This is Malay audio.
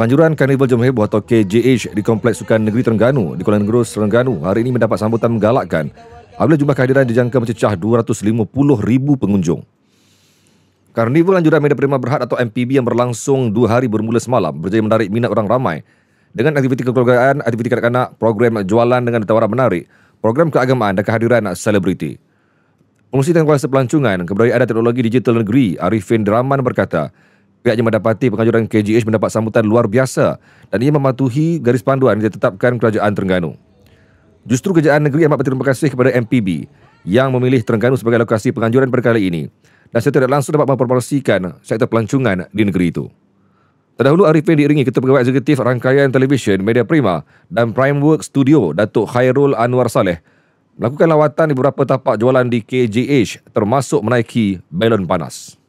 Penganjuran Karnival Jom Heboh atau KJH di Kompleks Sukan Negeri Terengganu di Kuala Negeri Terengganu hari ini mendapat sambutan menggalakkan apabila jumlah kehadiran dijangka mencecah 250,000 pengunjung. Karnival Anjuran Media Prima Berhad atau MPB yang berlangsung dua hari bermula semalam berjaya menarik minat orang ramai dengan aktiviti kekeluargaan, aktiviti kanak-kanak, program jualan dengan tawaran menarik, program keagamaan dan kehadiran selebriti. Pengurusi dan kuasa pelancongan kebudayaan dan teknologi digital negeri Arifin Draman berkata, Pihaknya mendapati penganjuran KGH mendapat sambutan luar biasa dan ia mematuhi garis panduan yang ditetapkan Kerajaan Terengganu. Justru Kerajaan Negeri amat berterima kasih kepada MPB yang memilih Terengganu sebagai lokasi penganjuran pada kali ini dan saya tidak langsung dapat mempromosikan sektor pelancongan di negeri itu. Terdahulu Arifin diiringi Ketua Pegawai Eksekutif Rangkaian Televisyen Media Prima dan Prime Work Studio Datuk Khairul Anwar Saleh melakukan lawatan di beberapa tapak jualan di KGH termasuk menaiki balon panas.